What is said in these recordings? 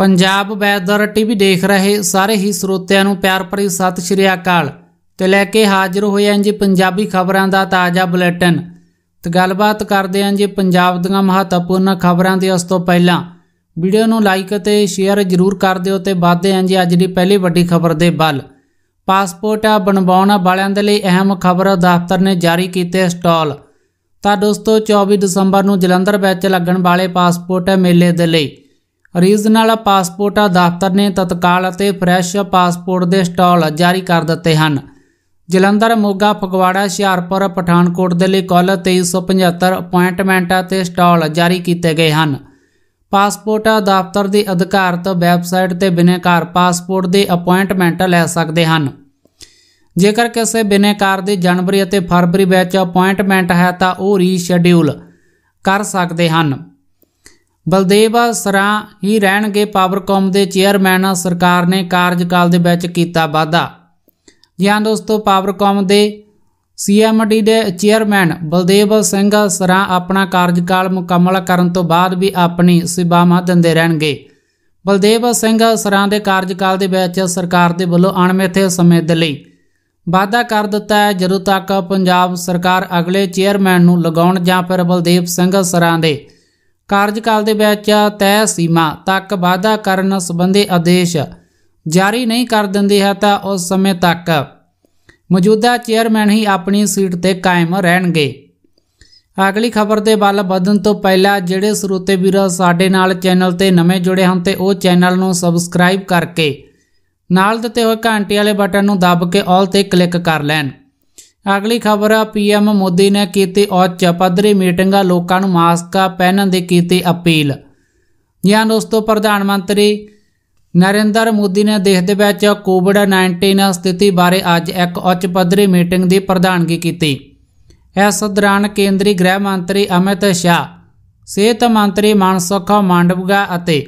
Punjab weather TV ਦੇਖ ਰਹੇ ਸਾਰੇ ਹੀ ਸਰੋਤਿਆਂ ਨੂੰ ਪਿਆਰ ਭਰੀ ਸਤਿ ਸ਼੍ਰੀ ਅਕਾਲ ਤੇ ਲੈ ਕੇ ਹਾਜ਼ਰ ਹੋਏ ਹਾਂ ਜੀ ਪੰਜਾਬੀ ਖਬਰਾਂ ਦਾ ਤਾਜ਼ਾ ਬੁਲੇਟਿਨ ਤੇ ਗੱਲਬਾਤ ਕਰਦੇ ਹਾਂ ਜੀ ਪੰਜਾਬ ਦੀਆਂ ਮਹੱਤਵਪੂਰਨ ਖਬਰਾਂ ਦੀ ਉਸ ਤੋਂ ਪਹਿਲਾਂ ਵੀਡੀਓ ਨੂੰ ਲਾਈਕ ਅਤੇ ਸ਼ੇਅਰ ਜ਼ਰੂਰ ਕਰ ਦਿਓ ਤੇ ਵਾਧੇ ਹਾਂ ਜੀ ਅੱਜ ਦੀ ਪਹਿਲੀ ਵੱਡੀ ਖਬਰ ਦੇ ਵੱਲ ਪਾਸਪੋਰਟ ਬਣਵਾਉਣ ਵਾਲਿਆਂ ਦੇ ਲਈ ਅਹਿਮ ਖਬਰ ਦਫ਼ਤਰ ਨੇ ਜਾਰੀ ਕੀਤੇ ਸਟਾਲ ਤਾਂ ਦੋਸਤੋ 24 ਦਸੰਬਰ ਨੂੰ ਜਲੰਧਰ ਵਿੱਚ ਲੱਗਣ ਵਾਲੇ ਪਾਸਪੋਰਟ ਮੇਲੇ ਦੇ ਲਈ ਰੀਜਨਲ ਪਾਸਪੋਰਟ ਦਫ਼ਤਰ ਨੇ ਤਤਕਾਲ ਅਤੇ ਫਰੈਸ਼ ਪਾਸਪੋਰਟ ਦੇ ਸਟਾਲ ਜਾਰੀ ਕਰ ਦਿੱਤੇ ਹਨ ਜਲੰਧਰ ਮੋਗਾ ਫਗਵਾੜਾ ਹਿਆਰਪੁਰ ਪਠਾਨਕੋਟ ਦੇ ਲਈ ਕੁੱਲ 2375 ਅਪਾਇੰਟਮੈਂਟ ਅਤੇ ਸਟਾਲ ਜਾਰੀ ਕੀਤੇ ਗਏ ਹਨ ਪਾਸਪੋਰਟ ਦਫ਼ਤਰ ਦੀ ਅਧਿਕਾਰਤ ਵੈਬਸਾਈਟ ਤੇ ਬਿਨੈਕਾਰ ਪਾਸਪੋਰਟ ਦੇ ਅਪਾਇੰਟਮੈਂਟ ਲੈ ਸਕਦੇ ਹਨ ਜੇਕਰ ਕਿਸੇ ਬਿਨੈਕਾਰ ਦੀ ਜਨਵਰੀ ਅਤੇ ਫਰਵਰੀ ਵਿੱਚ ਅਪਾਇੰਟਮੈਂਟ ਹੈ ਤਾਂ ਉਹ ਰੀਸ਼ੈਡਿਊਲ ਕਰ ਸਕਦੇ ਹਨ ਬਲਦੇਵ ਸਰਾ ਹੀ ਰਹਿਣਗੇ ਪਾਵਰਕਾਮ ਦੇ ਚੇਅਰਮੈਨ ਸਰਕਾਰ ਨੇ ਕਾਰਜਕਾਲ ਦੇ ਵਿੱਚ ਕੀਤਾ ਵਾਅਦਾ ਜਿਹਾਂ ਦੋਸਤੋ ਪਾਵਰਕਾਮ ਦੇ ਸੀਐਮਡੀ ਦੇ ਚੇਅਰਮੈਨ ਬਲਦੇਵ ਸਿੰਘ ਸਰਾ ਆਪਣਾ ਕਾਰਜਕਾਲ ਮੁਕੰਮਲ ਕਰਨ ਤੋਂ ਬਾਅਦ ਵੀ ਆਪਣੀ ਸੇਵਾਵਾਂ ਦਿੰਦੇ ਰਹਿਣਗੇ ਬਲਦੇਵ ਸਿੰਘ ਸਰਾ ਦੇ ਕਾਰਜਕਾਲ ਦੇ ਵਿੱਚ ਸਰਕਾਰ ਦੇ ਵੱਲੋਂ ਅਣਮਿੱਥੇ ਸਮੇਂ ਦੇ ਲਈ ਵਾਅਦਾ ਕਰ ਦਿੱਤਾ ਹੈ ਜਦੋਂ ਤੱਕ ਪੰਜਾਬ ਸਰਕਾਰ ਅਗਲੇ ਚੇਅਰਮੈਨ ਨੂੰ ਲਗਾਉਣ ਜਾਂ ਫਿਰ ਬਲਦੇਵ ਸਿੰਘ ਸਰਾ ਦੇ ਕਾਰਜਕਾਲ ਦੇ ਵਿੱਚ ਤੈਅ ਸੀਮਾ ਤੱਕ ਵਾਅਦਾ ਕਰਨ ਸੰਬੰਧੀ ਆਦੇਸ਼ ਜਾਰੀ ਨਹੀਂ ਕਰ ਦਿੰਦੇ ਹੈ ਤਾਂ ਉਸ ਸਮੇਂ ਤੱਕ ਮੌਜੂਦਾ ਚੇਅਰਮੈਨ ਹੀ ਆਪਣੀ ਸੀਟ ਤੇ ਕਾਇਮ ਰਹਿਣਗੇ ਅਗਲੀ ਖਬਰ ਤੇ ਵੱਲ ਵਧਣ ਤੋਂ ਪਹਿਲਾਂ ਜਿਹੜੇ ਸਰੋਤੇ ਵੀਰ ਸਾਡੇ ਨਾਲ ਚੈਨਲ ਤੇ ਨਵੇਂ ਜੁੜੇ ਹਨ ਤੇ ਉਹ ਚੈਨਲ ਨੂੰ ਸਬਸਕ੍ਰਾਈਬ ਕਰਕੇ ਨਾਲ ਦਿੱਤੇ ਹੋਏ ਘੰਟੀ ਵਾਲੇ ਬਟਨ ਨੂੰ ਦਬ ਕੇ ਆਲ ਤੇ ਕਲਿੱਕ ਕਰ ਲੈਣ ਅਗਲੀ ਖਬਰ ਆ ਪੀਐਮ ਮੋਦੀ ਨੇ ਕੀਤੀ ਉੱਚ ਪੱਧਰੀ ਮੀਟਿੰਗਾਂ ਲੋਕਾਂ ਨੂੰ ਮਾਸਕਾਂ ਪਹਿਨਣ ਦੀ ਕੀਤੀ ਅਪੀਲ ਜਾਂ ਦੋਸਤੋ ਪ੍ਰਧਾਨ ਮੰਤਰੀ ਨਰਿੰਦਰ ਮੋਦੀ ਨੇ ਦੇਸ਼ ਦੇ ਵਿੱਚ ਕੋਵਿਡ-19 ਸਥਿਤੀ ਬਾਰੇ ਅੱਜ ਇੱਕ ਉੱਚ ਪੱਧਰੀ ਮੀਟਿੰਗ ਦੀ ਪ੍ਰਧਾਨਗੀ ਕੀਤੀ ਇਸ ਦੌਰਾਨ ਕੇਂਦਰੀ ਗ੍ਰਹਿ ਮੰਤਰੀ ਅਮਿਤ ਸ਼ਾਹ ਸਿਹਤ ਮੰਤਰੀ ਮਨਸੁਖ ਮਾਂਡਵਗਾ ਅਤੇ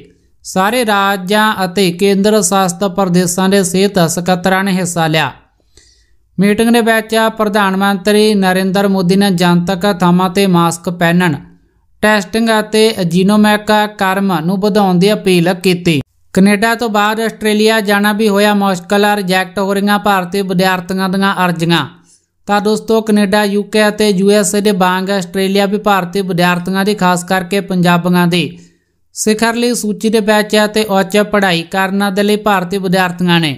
ਸਾਰੇ ਰਾਜਾਂ ਅਤੇ ਕੇਂਦਰ ਸ਼ਾਸਤ ਪ੍ਰਦੇਸ਼ਾਂ ਦੇ ਸਿਹਤ ਸਕੱਤਰਾਂ ਨੇ ਹਿੱਸਾ ਲਿਆ ਮੀਟਿੰਗ ਦੇ ਵਿੱਚ ਪ੍ਰਧਾਨ ਮੰਤਰੀ ਨਰਿੰਦਰ ਮੋਦੀ ਨੇ ਜਨਤਕ ਥਾਮਾਂ ਤੇ ਮਾਸਕ ਪਹਿਨਣ ਟੈਸਟਿੰਗ ਅਤੇ ਅਜੀਨੋਮੈਕ ਕਰਮ ਨੂੰ ਵਧਾਉਣ ਦੀ ਅਪੀਲ ਕੀਤੀ ਕੈਨੇਡਾ ਤੋਂ ਬਾਅਦ ਆਸਟ੍ਰੇਲੀਆ ਜਾਣਾ ਵੀ ਹੋਇਆ ਮੁਸ਼ਕਲ ਰਿਜੈਕਟ ਹੋ ਰਹੀਆਂ ਭਾਰਤੀ ਵਿਦਿਆਰਥੀਆਂ ਦੀਆਂ ਅਰਜ਼ੀਆਂ ਤਾਂ ਦੋਸਤੋ ਕੈਨੇਡਾ ਯੂਕੇ ਅਤੇ ਯੂਐਸਏ ਦੇ ਵਾਂਗ ਆਸਟ੍ਰੇਲੀਆ ਵੀ ਭਾਰਤੀ ਵਿਦਿਆਰਥੀਆਂ ਦੀ ਖਾਸ ਕਰਕੇ ਪੰਜਾਬੀਆਂ ਦੀ ਸਿਖਰਲੀ ਸੂਚੀ ਦੇ ਵਿੱਚ ਹੈ ਤੇ ਉੱਚ ਪੜ੍ਹਾਈ ਕਰਨ ਦੇ ਲਈ ਭਾਰਤੀ ਵਿਦਿਆਰਥੀਆਂ ਨੇ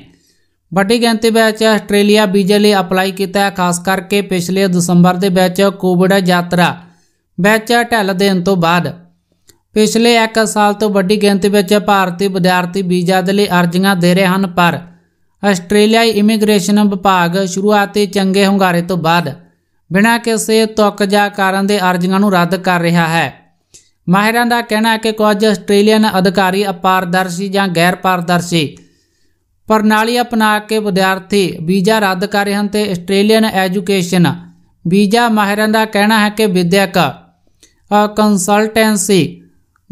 ਵੱਡੀ ਗਿਣਤੀ ਵਿੱਚ ਆਸਟ੍ਰੇਲੀਆ ਵੀਜ਼ੇ ਲਈ ਅਪਲਾਈ ਕੀਤਾ ਹੈ ਖਾਸ ਕਰਕੇ ਪਿਛਲੇ ਦਸੰਬਰ ਦੇ ਵਿੱਚ ਕੋਵਿਡ ਯਾਤਰਾ ਵਿੱਚ ਢਿੱਲ ਦੇਣ ਤੋਂ ਬਾਅਦ ਪਿਛਲੇ 1 ਸਾਲ ਤੋਂ ਵੱਡੀ ਗਿਣਤੀ ਵਿੱਚ ਭਾਰਤੀ ਵਿਦਿਆਰਥੀ ਵੀਜ਼ਾ ਦੇ ਲਈ ਅਰਜ਼ੀਆਂ ਦੇ ਰਹੇ ਹਨ ਪਰ ਆਸਟ੍ਰੇਲੀਆਈ ਇਮੀਗ੍ਰੇਸ਼ਨ ਵਿਭਾਗ ਸ਼ੁਰੂਆਤੀ ਚੰਗੇ ਹੁੰਗਾਰੇ ਤੋਂ ਬਾਅਦ ਬਿਨਾਂ ਕਿਸੇ ਤੁਕ ਜਾਂ ਕਾਰਨ ਦੇ ਅਰਜ਼ੀਆਂ ਨੂੰ ਰੱਦ ਕਰ ਰਿਹਾ ਹੈ ਮਾਹਿਰਾਂ ਦਾ ਕਹਿਣਾ ਹੈ ਕਿ ਕੁਝ ਆਸਟ੍ਰੇਲੀਅਨ ਅਧਿਕਾਰੀ ਅਪਾਰਦਰਸ਼ੀ ਜਾਂ ਗੈਰ ਪਾਰਦਰਸ਼ੀ ਪ੍ਰਣਾਲੀ ਅਪਣਾ ਕੇ ਵਿਦਿਆਰਥੀ ਵੀਜ਼ਾ ਰੱਦ ਕਰ ਰਹੇ ਹਨ ਤੇ ਆਸਟ੍ਰੇਲੀਅਨ ਐਜੂਕੇਸ਼ਨ ਵੀਜ਼ਾ ਮਾਹਿਰਾਂ ਦਾ ਕਹਿਣਾ ਹੈ ਕਿ ਵਿਦਿਅਕ ਕੰਸਲਟੈਂਸੀ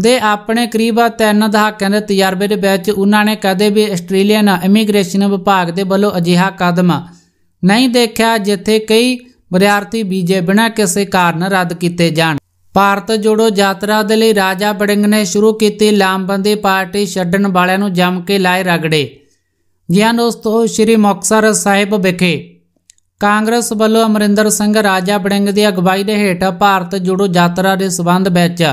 ਦੇ ਆਪਣੇ ਕਰੀਬ 3 ਦਹਾਕਿਆਂ ਦੇ ਤਜਰਬੇ ਦੇ ਵਿੱਚ ਉਹਨਾਂ ਨੇ ਕਦੇ ਵੀ ਆਸਟ੍ਰੇਲੀਅਨ ਇਮੀਗ੍ਰੇਸ਼ਨ ਵਿਭਾਗ ਦੇ ਵੱਲੋਂ ਅਜਿਹਾ ਕਦਮ ਨਹੀਂ ਦੇਖਿਆ ਜਿੱਥੇ ਕਈ ਵਿਦਿਆਰਥੀ ਵੀਜ਼ੇ ਬਿਨਾਂ ਕਿਸੇ ਕਾਰਨ ਰੱਦ ਕੀਤੇ ਜਾਣ ਭਾਰਤ ਜੋੜੋ ਯਾਤਰਾ ਦੇ ਲਈ ਰਾਜਾ ਬੜਿੰਗ ਨੇ ਸ਼ੁਰੂ ਕੀਤੀ ਲਾਮਬੰਦੀ ਪਾਰਟੀ ਛੱਡਣ ਵਾਲਿਆਂ ਨੂੰ ਜੰਮ ਕੇ ਲਾਏ ਰਗੜੇ ਜੀਆਂ ਦੋਸਤੋ ਸ਼੍ਰੀ ਮੁਕਸਰ ਸਾਹਿਬ ਵਿਖੇ ਕਾਂਗਰਸ ਵੱਲੋਂ ਅਮਰਿੰਦਰ ਸਿੰਘ ਰਾਜਾ ਬੜਿੰਗ ਦੀ ਅਗਵਾਈ ਦੇ ਹੇਠ ਭਾਰਤ ਜੋੜੋ ਯਾਤਰਾ ਦੇ ਸਬੰਧ ਵਿੱਚ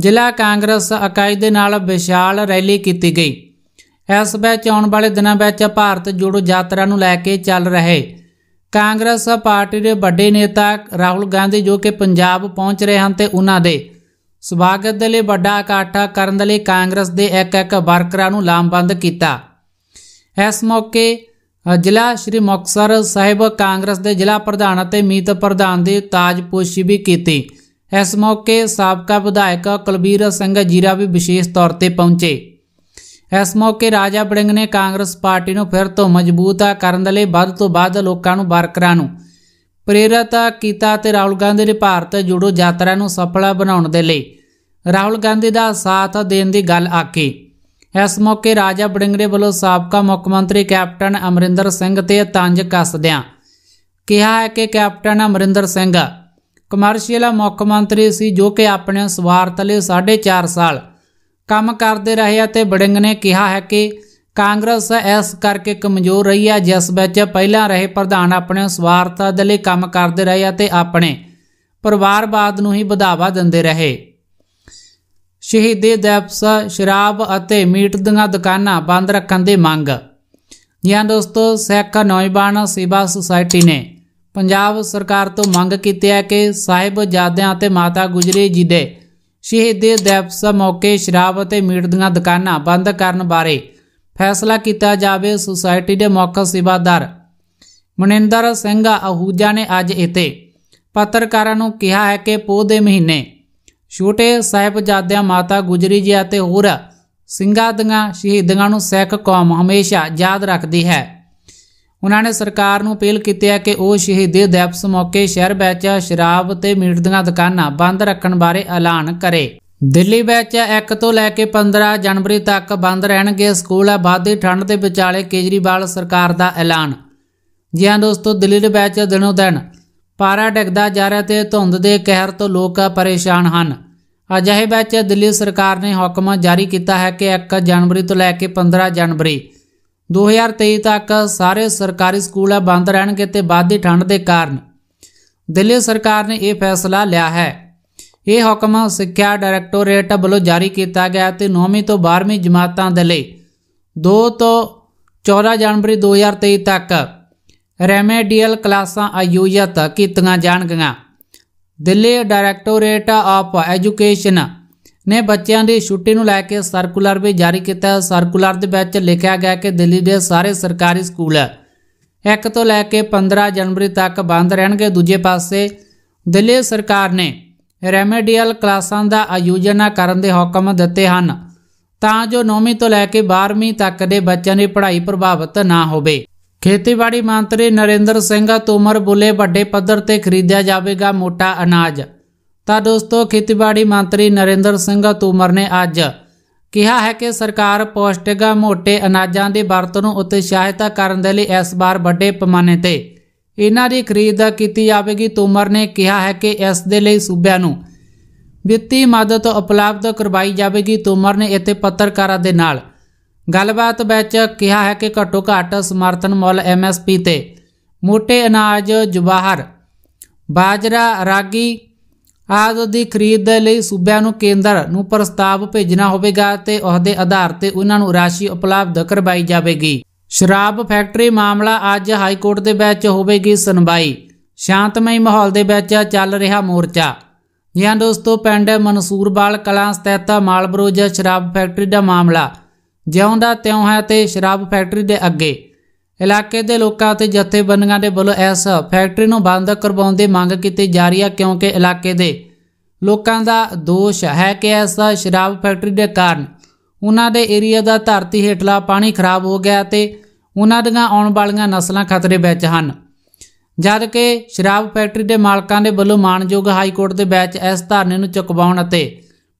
ਜ਼ਿਲ੍ਹਾ ਕਾਂਗਰਸ ਇਕਾਈ ਦੇ ਨਾਲ ਵਿਸ਼ਾਲ ਰੈਲੀ ਕੀਤੀ ਗਈ ਇਸ ਵਿੱਚ ਆਉਣ ਵਾਲੇ ਦਿਨਾਂ ਵਿੱਚ ਭਾਰਤ ਜੋੜੋ ਯਾਤਰਾ ਨੂੰ ਲੈ ਕੇ ਚੱਲ ਰਹੇ ਕਾਂਗਰਸ ਪਾਰਟੀ ਦੇ ਵੱਡੇ ਨੇਤਾ ਰਾਹੁਲ ਗਾਂਧੀ ਜੋ ਕਿ ਪੰਜਾਬ ਪਹੁੰਚ ਰਹੇ ਹਨ ਤੇ ਉਹਨਾਂ ਦੇ ਸਵਾਗਤ ਦੇ ਲਈ ਵੱਡਾ ਇਕੱਠ ਕਰਨ ਦੇ ਲਈ ਕਾਂਗਰਸ ਦੇ ਇੱਕ ਇੱਕ ਵਰਕਰਾਂ ਨੂੰ ਲਾਮਬੰਦ ਕੀਤਾ ਇਸ ਮੌਕੇ ਜ਼ਿਲ੍ਹਾ ਸ਼੍ਰੀ ਮੁਕਸਰ ਸਾਹਿਬ ਕਾਂਗਰਸ ਦੇ ਜ਼ਿਲ੍ਹਾ ਪ੍ਰਧਾਨ ਅਤੇ ਮੀਤ ਪ੍ਰਧਾਨ ਦੇ ਤਾਜਪੋਸ਼ੀ ਵੀ ਕੀਤੀ ਇਸ ਮੌਕੇ ਸਾਬਕਾ ਵਿਧਾਇਕ ਕੁਲਬੀਰ ਸਿੰਘ ਜੀਰਾ ਵੀ ਵਿਸ਼ੇਸ਼ ਤੌਰ ਤੇ ਪਹੁੰਚੇ ਇਸ ਮੌਕੇ ਰਾਜਾ ਬੜਿੰਗ ਨੇ ਕਾਂਗਰਸ ਪਾਰਟੀ ਨੂੰ ਫਿਰ ਤੋਂ ਮਜ਼ਬੂਤ ਕਰਨ ਦੇ ਲਈ ਵੱਧ ਤੋਂ ਵੱਧ ਲੋਕਾਂ ਨੂੰ ਬਰਕਰਾਰ ਨੂੰ ਪ੍ਰੇਰਿਤ ਕੀਤਾ ਤੇ ਰਾਹੁਲ ਗਾਂਧੀ ਦੇ ਭਾਰਤ ਜੋੜੋ ਯਾਤਰਾ ਨੂੰ ਸਫਲ ਬਣਾਉਣ ਦੇ ਲਈ ਰਾਹੁਲ ਗਾਂਧੀ ਦਾ ਸਾਥ ਦੇਣ ਦੀ ਗੱਲ ਆਕੀ ਇਸ ਮੌਕੇ ਰਾਜਾ ਬੜਿੰਗਰੇ ਵੱਲੋਂ ਸਾਬਕਾ ਮੁੱਖ ਮੰਤਰੀ ਕੈਪਟਨ ਅਮਰਿੰਦਰ ਸਿੰਘ ਤੇ ਤੰਜ ਕੱਸਦਿਆਂ ਕਿਹਾ ਹੈ ਕਿ ਕੈਪਟਨ ਅਮਰਿੰਦਰ ਸਿੰਘ ਕਮਰਸ਼ੀਅਲ ਮੁੱਖ ਮੰਤਰੀ ਸੀ ਜੋ ਕਿ ਆਪਣੇ ਸਵਾਰਥ ਲਈ 4.5 ਸਾਲ ਕੰਮ ਕਰਦੇ ਰਹੇ ਅਤੇ ਬੜਿੰਗ ਨੇ ਕਿਹਾ ਹੈ ਕਿ ਕਾਂਗਰਸ ਇਸ ਕਰਕੇ ਕਮਜ਼ੋਰ ਰਹੀ ਹੈ ਜਿਸ ਵਿੱਚ ਪਹਿਲਾਂ ਰਹੇ ਪ੍ਰਧਾਨ ਆਪਣੇ ਸਵਾਰਥ ਦੇ ਲਈ ਕੰਮ ਕਰਦੇ ਰਹੇ ਅਤੇ ਆਪਣੇ ਪਰਿਵਾਰਵਾਦ ਨੂੰ ਹੀ ਵਧਾਵਾ ਦਿੰਦੇ ਰਹੇ ਸ਼ਹੀਦੇ ਦਿਵਸ ਸ਼ਰਾਬ ਅਤੇ ਮੀਟ ਦੀਆਂ ਦੁਕਾਨਾਂ ਬੰਦ ਰੱਖਣ ਦੀ ਮੰਗ ਜਾਂ ਦੋਸਤੋ ਸਿੱਖ ਨੌਜਵਾਨ ਸੇਵਾ ਸੁਸਾਇਟੀ ਨੇ ਪੰਜਾਬ ਸਰਕਾਰ ਤੋਂ ਮੰਗ ਕੀਤੀ ਹੈ ਕਿ ਜਾਦਿਆਂ ਅਤੇ ਮਾਤਾ ਗੁਜਰੀ ਜੀ ਦੇ ਸ਼ਹੀਦੀ ਦਿਵਸ ਮੌਕੇ ਸ਼ਰਾਬ ਅਤੇ ਮੀਟ ਦੀਆਂ ਦੁਕਾਨਾਂ ਬੰਦ ਕਰਨ ਬਾਰੇ ਫੈਸਲਾ ਕੀਤਾ ਜਾਵੇ ਸੁਸਾਇਟੀ ਦੇ ਮੁੱਖ ਸੇਵਾਦਾਰ ਮਨਿੰਦਰ ਸਿੰਘ ਆਹੂਜਾ ਨੇ ਅੱਜ ਇੱਥੇ ਪੱਤਰਕਾਰਾਂ ਨੂੰ ਕਿਹਾ ਹੈ ਕਿ ਪੋਹ ਦੇ ਮਹੀਨੇ ਛੋਟੇ ਸਾਹਿਬਜ਼ਾਦਿਆਂ ਮਾਤਾ ਗੁਜਰੀ ਜੀ ਅਤੇ ਹੋਰ ਸਿੰਘਾਂ ਦੀਆਂ ਸ਼ਹੀਦਾਂ ਨੂੰ ਸਿੱਖ ਕੌਮ ਹਮੇਸ਼ਾ ਯਾਦ ਰੱਖਦੀ ਹੈ ਉਹਨਾਂ ਨੇ ਸਰਕਾਰ ਨੂੰ ਅਪੀਲ ਕੀਤੀ ਹੈ ਕਿ ਉਹ ਸ਼ਹੀਦੀ ਦਿਵਸ ਮੌਕੇ ਸ਼ਹਿਰ ਵਿੱਚ ਸ਼ਰਾਬ ਤੇ ਮੀਟ ਦੀਆਂ ਦੁਕਾਨਾਂ ਬੰਦ ਰੱਖਣ ਬਾਰੇ ਐਲਾਨ ਕਰੇ ਦਿੱਲੀ ਵਿੱਚ 1 ਤੋਂ ਲੈ ਕੇ 15 ਜਨਵਰੀ ਤੱਕ ਬੰਦ ਰਹਿਣਗੇ ਸਕੂਲ ਆਬਾਦੀ ਠੰਡ ਦੇ ਵਿਚਾਲੇ ਕੇਜਰੀਵਾਲ ਸਰਕਾਰ ਦਾ ਐਲਾਨ ਜੀ ਹਾਂ ਦੋਸਤੋ ਦਿੱਲੀ ਦੇ ਵਿੱਚ ਦਿਨੋ ਦਿਨ ਪਾਰਾ ਡਿੱਗਦਾ ਜਾ ਰਿਹਾ ਤੇ ਧੁੰਦ ਦੇ ਕਹਿਰ ਤੋਂ ਲੋਕ ਪਰੇਸ਼ਾਨ ਹਨ ਅਜਿਹੇ ਵਿੱਚ ਦਿੱਲੀ ਸਰਕਾਰ ਨੇ ਹੁਕਮ ਜਾਰੀ ਕੀਤਾ ਹੈ ਕਿ 1 ਜਨਵਰੀ ਤੋਂ ਲੈ ਕੇ 15 ਜਨਵਰੀ 2023 ਤੱਕ ਸਾਰੇ ਸਰਕਾਰੀ ਸਕੂਲ ਬੰਦ ਰਹਿਣਗੇ ਤੇ ਵਾਧੀ ਠੰਡ ਦੇ ਕਾਰਨ ਦਿੱਲੀ ਸਰਕਾਰ ਨੇ ਇਹ ਫੈਸਲਾ ਲਿਆ ਹੈ ਇਹ ਹੁਕਮ ਸਿੱਖਿਆ ਡਾਇਰੈਕਟੋਰੇਟ ਵੱਲੋਂ ਜਾਰੀ ਕੀਤਾ ਗਿਆ ਤੇ 9ਵੀਂ ਤੋਂ 12ਵੀਂ ਜਮਾਤਾਂ ਦੇ ਲਈ 2 ਤੋਂ 14 ਜਨਵਰੀ 2023 ਤੱਕ ਰੈਮੇਡੀਅਲ ਕਲਾਸਾਂ ਆਯੋਜਿਤ ਕੀਤੀਆਂ ਜਾਣਗੀਆਂ ਦਿੱਲੀ ਡਾਇਰੈਕਟੋਰੇਟ ਆਫ ਐਜੂਕੇਸ਼ਨ ਨੇ ਬੱਚਿਆਂ ਦੀ ਛੁੱਟੀ ਨੂੰ ਲੈ ਕੇ ਸਰਕੂਲਰ ਵੀ ਜਾਰੀ ਕੀਤਾ ਸਰਕੂਲਰ ਦੇ ਵਿੱਚ ਲਿਖਿਆ ਗਿਆ ਕਿ ਦਿੱਲੀ ਦੇ ਸਾਰੇ ਸਰਕਾਰੀ ਸਕੂਲ 1 ਤੋਂ ਲੈ ਕੇ 15 ਜਨਵਰੀ ਤੱਕ ਬੰਦ ਰਹਿਣਗੇ ਦੂਜੇ ਪਾਸੇ ਦਿੱਲੀ ਸਰਕਾਰ ਨੇ ਰੈਮੇਡੀਅਲ ਕਲਾਸਾਂ ਦਾ ਆਯੋਜਨ ਕਰਨ ਦੇ ਹੁਕਮ ਦਿੱਤੇ ਹਨ ਤਾਂ ਜੋ 9ਵੀਂ ਤੋਂ ਲੈ ਕੇ 12ਵੀਂ ਤੱਕ ਦੇ ਬੱਚਿਆਂ ਦੀ ਪੜ੍ਹਾਈ ਪ੍ਰਭਾਵਿਤ ਨਾ ਹੋਵੇ ਖੇਤੀਬਾੜੀ ਮੰਤਰੀ ਨਰਿੰਦਰ ਸਿੰਘ ਤੋਮਰ ਬੁੱਲੇ ਵੱਡੇ ਪੱਧਰ ਤੇ ਖਰੀਦਿਆ ਜਾਵੇਗਾ ਮੋਟਾ ਅਨਾਜ ਤਾਂ ਦੋਸਤੋ ਖੇਤੀਬਾੜੀ ਮੰਤਰੀ ਨਰਿੰਦਰ ਸਿੰਘ ਤੋਮਰ ਨੇ ਅੱਜ ਕਿਹਾ ਹੈ ਕਿ ਸਰਕਾਰ ਪੌਸ਼ਟਿਕ ਮੋਟੇ ਅਨਾਜਾਂ ਦੀ ਵਰਤੋਂ ਨੂੰ ਉਤਸ਼ਾਹਿਤ ਕਰਨ ਦੇ ਲਈ ਇਸ ਵਾਰ ਵੱਡੇ ਪੈਮਾਨੇ ਤੇ ਇਹਨਾਂ ਦੀ ਖਰੀਦ ਕੀਤੀ ਜਾਵੇਗੀ ਤੋਮਰ ਨੇ ਕਿਹਾ ਹੈ ਕਿ ਇਸ ਦੇ ਲਈ ਸੂਬਿਆਂ ਨੂੰ ਵਿੱਤੀ ਮਦਦ ਉਪਲਬਧ ਕਰਵਾਈ ਜਾਵੇਗੀ ਤੋਮਰ ਨੇ ਇੱਥੇ ਪੱਤਰਕਾਰਾਂ ਦੇ ਨਾਲ ਗੱਲਬਾਤ ਵਿੱਚ ਕਿਹਾ ਹੈ ਕਿ ਘੱਟੋ ਘੱਟ ਸਮਰਥਨ ਮੁੱਲ ਐਮਐਸਪੀ ਤੇ ਮੋٹے ਅਨਾਜ ਜਵਾਹਰ ਬਾਜਰਾ ਰਾਗੀ ਆਦਿ ਦੀ ਖਰੀਦ ਦੇ ਲਈ ਸੂਬਿਆਂ ਨੂੰ ਕੇਂਦਰ ਨੂੰ ਪ੍ਰਸਤਾਵ ਭੇਜਣਾ ਹੋਵੇਗਾ ਤੇ ਉਹਦੇ ਆਧਾਰ ਤੇ ਉਹਨਾਂ ਨੂੰ ਰਾਸ਼ੀ ਉਪਲਬਧ ਕਰਵਾਈ ਜਾਵੇਗੀ ਸ਼ਰਾਬ ਫੈਕਟਰੀ ਮਾਮਲਾ ਅੱਜ ਹਾਈ ਕੋਰਟ ਦੇ ਵਿੱਚ ਹੋਵੇਗੀ ਸੁਣਵਾਈ ਸ਼ਾਂਤਮਈ ਮਾਹੌਲ ਦੇ ਵਿੱਚ ਚੱਲ ਰਿਹਾ ਮੋਰਚਾ ਜੀ ਹਾਂ ਦੋਸਤੋ ਪਿੰਡ ਮਨਸੂਰਬਾਲ ਕਲਾਂ ਸਥਿਤ ਮਾਲਬਰੋਜ ਸ਼ਰਾਬ ਫੈਕਟਰੀ ਦਾ ਮਾਮਲਾ ਜਿਉਂਦਾ ਤਿਉਂ ਹੈ ਤੇ ਸ਼ਰਾਬ ਫੈਕਟਰੀ ਦੇ ਅੱਗੇ ਇਲਾਕੇ ਦੇ ਲੋਕਾਂ ਤੇ ਜਥੇਬੰਦੀਆਂ ਦੇ ਵੱਲੋਂ ਇਸ ਫੈਕਟਰੀ ਨੂੰ ਬੰਦ ਕਰਵਾਉਣ ਦੀ ਮੰਗ ਕੀਤੀ ਜਾ ਰਹੀ ਹੈ ਕਿਉਂਕਿ ਇਲਾਕੇ ਦੇ ਲੋਕਾਂ ਦਾ ਦੋਸ਼ ਹੈ ਕਿ ਇਸ ਸ਼ਰਾਬ ਫੈਕਟਰੀ ਦੇ ਕਾਰਨ ਉਹਨਾਂ ਦੇ ਏਰੀਆ ਦਾ ਧਰਤੀ ਹੇਠਲਾ ਪਾਣੀ ਖਰਾਬ ਹੋ ਗਿਆ ਤੇ ਉਹਨਾਂ ਦੀਆਂ ਆਉਣ ਵਾਲੀਆਂ ਨਸਲਾਂ ਖਤਰੇ ਵਿੱਚ ਹਨ ਜਦ ਕਿ ਸ਼ਰਾਬ ਫੈਕਟਰੀ ਦੇ ਮਾਲਕਾਂ ਦੇ ਵੱਲੋਂ ਮਾਨਯੋਗ ਹਾਈ ਕੋਰਟ ਦੇ ਵਿੱਚ ਇਸ ਧਾਰਨੇ ਨੂੰ ਚੁਕਵਾਉਣ ਅਤੇ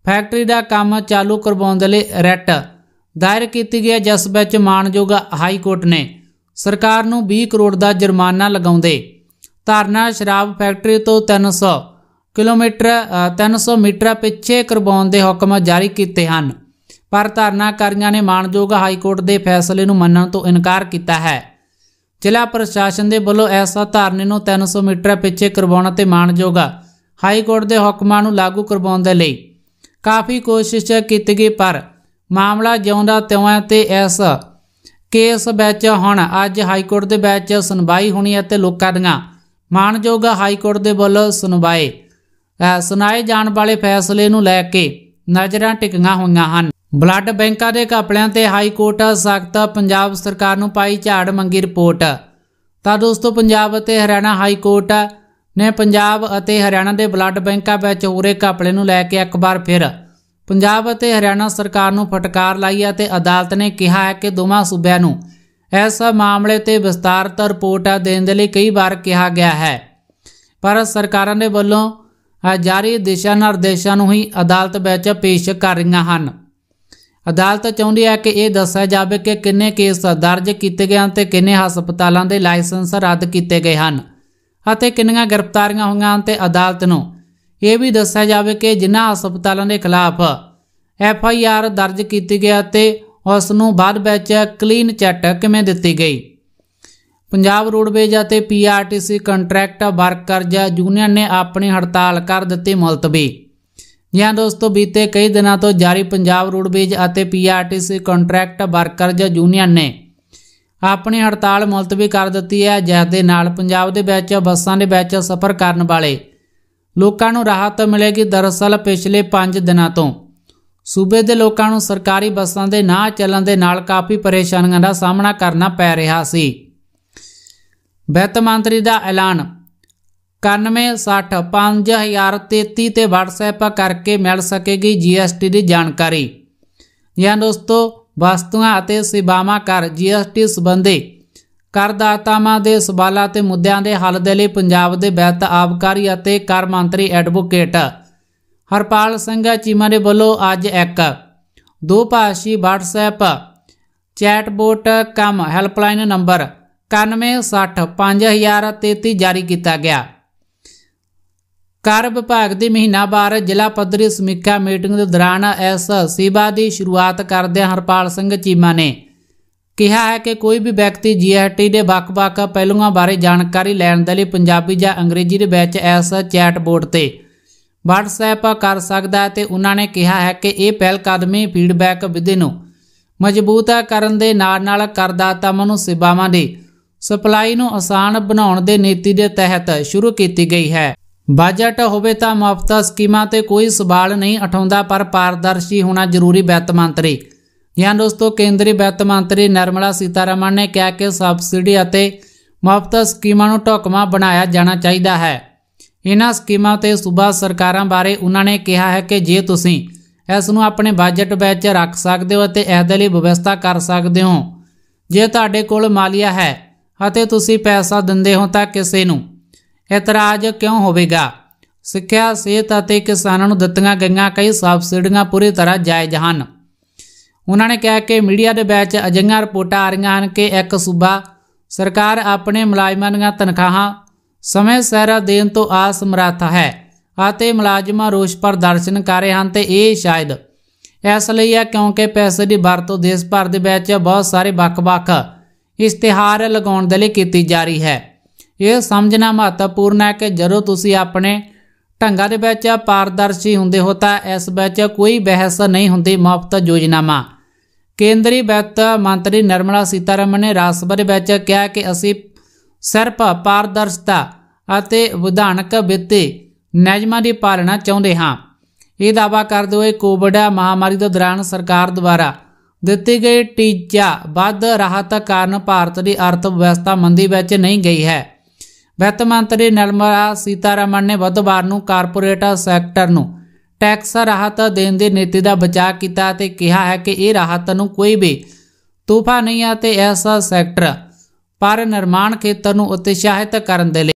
ਫੈਕਟਰੀ ਦਾ ਕੰਮ ਚਾਲੂ ਕਰਵਾਉਣ ਦੇ ਲਈ ਰੈਟ ਦਾਇਰ ਕੀਤੀ ਗਈ ਜਿਸ ਵਿੱਚ ਮਾਨਯੋਗ ਹਾਈ ਕੋਰਟ ਨੇ ਸਰਕਾਰ ਨੂੰ 20 ਕਰੋੜ ਦਾ ਜੁਰਮਾਨਾ ਲਗਾਉਂਦੇ ਧਰਨਾ ਸ਼ਰਾਬ ਫੈਕਟਰੀ ਤੋਂ 300 ਕਿਲੋਮੀਟਰ 300 ਮੀਟਰ ਪਿੱਛੇ ਕਰਵਾਉਣ ਦੇ ਹੁਕਮ ਜਾਰੀ ਕੀਤੇ ਹਨ ਪਰ ਧਰਨਾਕਾਰੀਆਂ ਨੇ ਮਾਨਯੋਗ ਹਾਈ ਕੋਰਟ ਦੇ ਫੈਸਲੇ ਨੂੰ ਮੰਨਣ ਤੋਂ ਇਨਕਾਰ ਕੀਤਾ ਹੈ ਜ਼ਿਲ੍ਹਾ ਪ੍ਰਸ਼ਾਸਨ ਦੇ ਵੱਲੋਂ ਐਸਾ ਧਰਨੇ ਨੂੰ 300 ਮੀਟਰ ਪਿੱਛੇ ਕਰਵਾਉਣ ਤੇ ਮਾਨਯੋਗ ਹਾਈ ਕੋਰਟ ਦੇ ਹੁਕਮਾਂ ਨੂੰ ਲਾਗੂ ਕਰਵਾਉਣ ਦੇ ਲਈ ਕਾਫੀ ਕੋਸ਼ਿਸ਼ ਕੀਤੀ ਗਈ ਪਰ ਮਾਮਲਾ ਜਿਉਂਦਾ ਤਿਉਂ ਹੈ ਤੇ ਇਸ ਕੇਸ ਵਿੱਚ ਹੁਣ ਅੱਜ ਹਾਈ ਕੋਰਟ ਦੇ ਵਿੱਚ ਸੁਣਵਾਈ ਹੋਣੀ ਹੈ ਤੇ ਲੋਕਾਂ ਦੀਆਂ ਮਾਨਯੋਗ ਹਾਈ ਕੋਰਟ ਦੇ ਵੱਲ ਸੁਣਵਾਈ ਸੁਣਾਏ ਜਾਣ ਵਾਲੇ ਫੈਸਲੇ ਨੂੰ ਲੈ ਕੇ ਨਜ਼ਰਾਂ ਟਿਕੀਆਂ ਹੋਈਆਂ ਹਨ ਬਲੱਡ ਬੈਂਕਾਂ ਦੇ ਕਾਪਲਿਆਂ ਤੇ ਹਾਈ ਕੋਰਟ ਸਖਤ ਪੰਜਾਬ ਸਰਕਾਰ ਨੂੰ ਪਾਈ ਝਾੜ ਮੰਗੀ ਰਿਪੋਰਟ ਤਾਂ ਦੋਸਤੋ ਪੰਜਾਬ ਅਤੇ ਹਰਿਆਣਾ ਹਾਈ ਕੋਰਟ ਨੇ ਪੰਜਾਬ ਅਤੇ ਹਰਿਆਣਾ ਦੇ ਬਲੱਡ ਬੈਂਕਾਂ ਵਿੱਚ ਹੋਰੇ ਕਾਪਲੇ ਨੂੰ ਲੈ ਕੇ ਇੱਕ ਵਾਰ ਫਿਰ ਪੰਜਾਬ ਅਤੇ ਹਰਿਆਣਾ ਸਰਕਾਰ ਨੂੰ ਫਟਕਾਰ ਲਾਈ ਹੈ ਤੇ ਅਦਾਲਤ ਨੇ ਕਿਹਾ ਹੈ ਕਿ ਦੋਵਾਂ ਸੂਬਿਆਂ ਨੂੰ ਇਸ ਮਾਮਲੇ ਤੇ ਵਿਸਤਾਰਤ ਰਿਪੋਰਟ ਦੇਣ ਦੇ ਲਈ ਕਈ ਵਾਰ ਕਿਹਾ ਗਿਆ ਹੈ ਪਰ ਸਰਕਾਰਾਂ ਦੇ ਵੱਲੋਂ ਜਾਰੀ ਦਿਸ਼ਾ ਨਿਰਦੇਸ਼ਾਂ ਨੂੰ ਹੀ ਅਦਾਲਤ ਵਿੱਚ ਪੇਸ਼ ਕਰ ਰਹੀਆਂ ਹਨ ਅਦਾਲਤ ਚਾਹੁੰਦੀ ਹੈ ਕਿ ਇਹ ਦੱਸਿਆ ਜਾਵੇ ਕਿ ਕਿੰਨੇ ਕੇਸ ਦਰਜ ਕੀਤੇ ਗਏ ਹਨ ਤੇ ਕਿੰਨੇ ਹਸਪਤਾਲਾਂ ਦੇ ਲਾਇਸੈਂਸ ਰੱਦ ਕੀਤੇ ਗਏ ਹਨ ਅਤੇ ਕਿੰਨੀਆਂ ਗ੍ਰਿਫਤਾਰੀਆਂ ਹੋਈਆਂ ਹਨ ਤੇ ਅਦਾਲਤ ਨੂੰ ਇਹ ਵੀ ਦੱਸਿਆ ਜਾਵੇ ਕਿ ਜਿਨ੍ਹਾਂ ਹਸਪਤਾਲਾਂ ਦੇ ਖਿਲਾਫ ਐਫ ਆਈ ਆਰ ਦਰਜ ਕੀਤੀ ਗਈ ਅਤੇ ਉਸ ਨੂੰ ਬਾਅਦ ਵਿੱਚ ਕਲੀਨ ਚੈਟ ਕਿਵੇਂ ਦਿੱਤੀ ਗਈ ਪੰਜਾਬ ਰੋਡਵੇਜ ਅਤੇ P C contract workers union ਨੇ ਆਪਣੀ ਹੜਤਾਲ ਕਰ ਦਿੱਤੀ ਮੁਲਤਵੀ ਜਾਂ ਦੋਸਤੋ ਬੀਤੇ ਕਈ ਦਿਨਾਂ ਤੋਂ ਜਾਰੀ ਪੰਜਾਬ ਰੋਡਵੇਜ ਅਤੇ P C contract workers union ਨੇ ਆਪਣੀ ਹੜਤਾਲ ਮੁਲਤਵੀ ਕਰ ਦਿੱਤੀ ਹੈ ਜਿਸ ਦੇ ਨਾਲ ਪੰਜਾਬ ਦੇ ਵਿੱਚ ਬੱਸਾਂ ਦੇ ਵਿੱਚ ਸਫ਼ਰ ਕਰਨ ਵਾਲੇ ਲੋਕਾਂ ਨੂੰ ਰਾਹਤ ਮਿਲੇਗੀ ਦਰਅਸਲ ਪਿਛਲੇ 5 ਦਿਨਾਂ ਤੋਂ ਸੂਬੇ ਦੇ ਲੋਕਾਂ ਨੂੰ ਸਰਕਾਰੀ ਬੱਸਾਂ ਦੇ ਨਾ ਚੱਲਣ ਦੇ ਨਾਲ ਕਾਫੀ ਪਰੇਸ਼ਾਨੀਆਂ ਦਾ ਸਾਹਮਣਾ ਕਰਨਾ ਪੈ ਰਿਹਾ ਸੀ ਵਿੱਤ ਮੰਤਰੀ ਦਾ ਐਲਾਨ 91605033 ਤੇ WhatsApp ਕਰਕੇ ਮਿਲ ਸਕੇਗੀ GST ਦੀ ਜਾਣਕਾਰੀ ਜਾਂ ਦੋਸਤੋ ਵਸਤੂਆਂ ਅਤੇ ਸੇਵਾਵਾਂ ਕਰ GST ਸੰਬੰਧੀ ਕਰਦਾਤਾਵਾਂ ਦੇ ਸਵਾਲਾਂ ਤੇ ਮੁੱਦਿਆਂ ਦੇ ਹੱਲ ਦੇ ਲਈ ਪੰਜਾਬ ਦੇ ਵਿੱਤ ਆਬਕਾਰੀ ਅਤੇ ਕਰ ਮੰਤਰੀ ਐਡਵੋਕੇਟ ਹਰਪਾਲ ਸਿੰਘ ਚੀਮਾ ਦੇ ਵੱਲੋਂ ਅੱਜ ਇੱਕ ਦੋ ਭਾਸ਼ੀ WhatsApp chatbot cum helpline number 91605033 ਜਾਰੀ ਕੀਤਾ ਗਿਆ ਕਰ ਵਿਭਾਗ ਦੀ ਮਹੀਨਾਵਾਰ ਜ਼ਿਲ੍ਹਾ ਪੱਧਰੀ ਸਮੀਖਿਆ ਮੀਟਿੰਗ ਦੇ ਦੌਰਾਨ ਇਸ ਸੇਵਾ ਦੀ ਸ਼ੁਰੂਆਤ ਕਰਦਿਆਂ ਹਰਪਾਲ ਸਿੰਘ ਚੀਮਾ ਨੇ ਕਿਹਾ ਹੈ ਕਿ ਕੋਈ ਵੀ ਵਿਅਕਤੀ ਜੀਐਸਟੀ ਦੇ ਵੱਖ-ਵੱਖ ਪਹਿਲੂਆਂ ਬਾਰੇ ਜਾਣਕਾਰੀ ਲੈਣ ਦੇ ਲਈ ਪੰਜਾਬੀ ਜਾਂ ਅੰਗਰੇਜ਼ੀ ਦੇ ਵਿੱਚ ਇਸ ਚੈਟਬੋਟ ਤੇ WhatsApp ਕਰ ਸਕਦਾ ਹੈ ਤੇ ਉਹਨਾਂ ਨੇ ਕਿਹਾ ਹੈ ਕਿ ਇਹ ਪਹਿਲ ਕਦਮੀ ਫੀਡਬੈਕ ਵਿਧੀ ਨੂੰ ਮਜ਼ਬੂਤ ਕਰਨ ਦੇ ਨਾਲ-ਨਾਲ ਕਰਦਾਤਾਵਾਂ ਨੂੰ ਸੇਵਾਵਾਂ ਦੇ ਸਪਲਾਈ ਨੂੰ ਆਸਾਨ ਬਣਾਉਣ ਦੇ ਨੀਤੀ ਦੇ ਤਹਿਤ ਸ਼ੁਰੂ ਕੀਤੀ ਗਈ ਹੈ ਬਜਟ ਹੋਵੇ ਤਾਂ ਮੁਫਤ ਸਕੀਮਾਂ ਤੇ ਕੋਈ ਸਵਾਲ ਨਹੀਂ ਉਠਾਉਂਦਾ ਪਰ ਪਾਰਦਰਸ਼ੀ ਹੋਣਾ ਜ਼ਰੂਰੀ ਵਿੱਤ ਮੰਤਰੀ यहाँ ਦੋਸਤੋ ਕੇਂਦਰੀ ਵਿੱਤ ਮੰਤਰੀ ਨਰਮਲਾ ਸੀਤਾਰਮਨ ਨੇ ਕਿਹਾ ਕਿ ਸਬਸਿਡੀ ਅਤੇ ਮੁਫਤ ਸਕੀਮਾਂ ਨੂੰ ਟੋਕਮਾ ਬਣਾਇਆ ਜਾਣਾ ਚਾਹੀਦਾ ਹੈ ਇਹਨਾਂ ਸਕੀਮਾਂ ਤੇ ਸੂਬਾ ਸਰਕਾਰਾਂ ਬਾਰੇ ਉਹਨਾਂ ਨੇ ਕਿਹਾ ਹੈ ਕਿ ਜੇ ਤੁਸੀਂ ਇਸ ਨੂੰ ਆਪਣੇ ਬਜਟ ਵਿੱਚ ਰੱਖ ਸਕਦੇ ਹੋ ਅਤੇ ਇਸ ਦੇ ਲਈ ਵਿਵਸਥਾ ਕਰ ਸਕਦੇ ਹੋ ਜੇ ਤੁਹਾਡੇ ਕੋਲ ਮਾਲੀਆ ਹੈ ਅਤੇ ਤੁਸੀਂ ਪੈਸਾ ਦਿੰਦੇ ਹੋ ਤਾਂ ਕਿਸੇ ਨੂੰ ਇਤਰਾਜ਼ ਕਿਉਂ ਹੋਵੇਗਾ ਸਿੱਖਿਆ ਸਿਹਤ ਅਤੇ ਕਿਸਾਨਾਂ ਨੂੰ ਦਿੱਤੀਆਂ ਗਈਆਂ ਕਈ ਸਬਸਿਡੀਆਂ ਪੂਰੀ ਤਰ੍ਹਾਂ ਜਾਇਜ਼ ਹਨ ਉਹਨਾਂ ਨੇ ਕਿਹਾ ਕਿ ਮੀਡੀਆ ਦੇ ਵਿੱਚ ਅਜਿਹੀਆਂ ਰਿਪੋਰਟਾਂ ਆ ਰਹੀਆਂ ਹਨ ਕਿ ਇੱਕ ਸੂਬਾ ਸਰਕਾਰ ਆਪਣੇ ਮੁਲਾਜ਼ਮਾਂ ਦੀਆਂ ਤਨਖਾਹਾਂ ਸਮੇਂ ਸਿਰ ਦੇਣ ਤੋਂ ਆਸ ਮਰਾਤਾ ਹੈ ਅਤੇ ਮੁਲਾਜ਼ਮਾਂ ਰੋਸ਼ ਪ੍ਰਦਰਸ਼ਨ ਕਰ ਰਹੇ ਹਨ ਤੇ ਇਹ ਸ਼ਾਇਦ ਇਸ ਲਈ ਹੈ ਕਿਉਂਕਿ ਪੈਸੇ ਦੀ ਵਰਤੋਂ ਦੇਸ਼ ਭਰ ਦੇ ਵਿੱਚ ਬਹੁਤ ਸਾਰੇ ਵੱਖ-ਵੱਖ ਇਸ਼ਤਿਹਾਰ ਲਗਾਉਣ ਦੇ ਲਈ ਕੀਤੀ ਜਾ ਰਹੀ ਹੈ ਇਹ ਸਮਝਣਾ ਮਹੱਤਵਪੂਰਨ ਹੈ ਕਿ ਜਦੋਂ ਤੁਸੀਂ ਆਪਣੇ ਢੰਗਾਂ ਦੇ ਵਿੱਚ ਪਾਰਦਰਸ਼ੀ ਹੁੰਦੇ ਹੋ ਤਾਂ ਇਸ ਵਿੱਚ ਕੋਈ ਬਹਿਸ ਨਹੀਂ ਹੁੰਦੀ ਮੁਫਤ ਯੋਜਨਾਵਾਂ ਕੇਂਦਰੀ ਵਿੱਤ ਮੰਤਰੀ ਨਿਰਮਲਾ ਸੀਤਾਰਮਨ ਨੇ ਰਾਜ ਸਭਾ ਵਿੱਚ ਕਿਹਾ ਕਿ ਅਸੀਂ ਸਿਰਫ ਪਾਰਦਰਸ਼ਤਾ ਅਤੇ ਵਿਧਾਨਕ ਵਿੱਤੀ ਨਿਯਮਾਂ ਦੀ ਪਾਲਣਾ ਚਾਹੁੰਦੇ ਹਾਂ ਇਹ ਦਾਵਾ ਕਰਦੇ ਹੋਏ ਕੋਵਿਡ ਮਹਾਮਾਰੀ ਦੇ ਦੌਰਾਨ ਸਰਕਾਰ ਦੁਆਰਾ ਦਿੱਤੀ ਗਈ ਟੀਚਾ ਵੱਧ ਰਾਹਤ ਕਾਰਨ ਭਾਰਤ ਦੀ ਅਰਥ ਵਿਵਸਥਾ ਮੰਦੀ ਵਿੱਚ ਨਹੀਂ ਗਈ ਹੈ ਵਿੱਤ ਮੰਤਰੀ ਨਿਰਮਲਾ ਸੀਤਾਰਮਨ ਨੇ ਬੁੱਧਵਾਰ ਨੂੰ ਕਾਰਪੋਰੇਟ ਸੈਕਟਰ ਨੂੰ ਟੈਕਸ ਰਾਹਤ ਦੇਣ ਦੇ ਨੀਤੀ ਦਾ ਬਚਾਅ ਕੀਤਾ ਅਤੇ ਕਿਹਾ ਹੈ ਕਿ ਇਹ ਰਾਹਤ ਨੂੰ ਕੋਈ ਵੀ ਤੋਹਫਾ ਨਹੀਂ ਆ ਤੇ ਐਸਾ ਸੈਕਟਰ ਪਰ ਨਿਰਮਾਣ ਖੇਤਰ ਨੂੰ ਉਤਸ਼ਾਹਿਤ ਕਰਨ ਦੇ ਲਈ